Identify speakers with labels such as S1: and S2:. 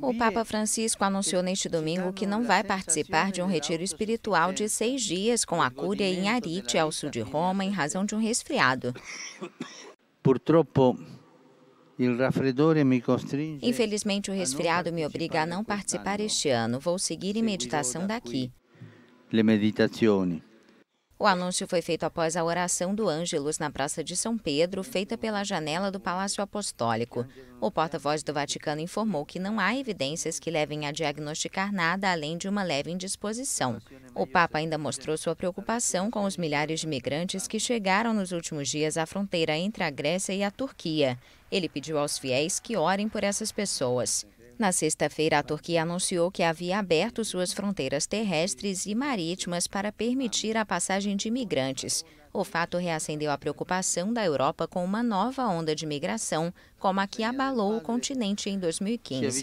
S1: O Papa Francisco anunciou neste tá domingo que não vai participar de um retiro espiritual de seis dias com a Cúria em Arite, ao sul de Roma, em razão de um resfriado.
S2: Purtroppo,
S1: Infelizmente, o resfriado me obriga a não participar este ano. Vou seguir em meditação daqui.
S3: Le meditazioni.
S1: O anúncio foi feito após a oração do Ângelus na Praça de São Pedro, feita pela janela do Palácio Apostólico. O porta-voz do Vaticano informou que não há evidências que levem a diagnosticar nada além de uma leve indisposição. O Papa ainda mostrou sua preocupação com os milhares de migrantes que chegaram nos últimos dias à fronteira entre a Grécia e a Turquia. Ele pediu aos fiéis que orem por essas pessoas. Na sexta-feira, a Turquia anunciou que havia aberto suas fronteiras terrestres e marítimas para permitir a passagem de imigrantes. O fato reacendeu a preocupação da Europa com uma nova onda de migração, como a que abalou o continente em 2015.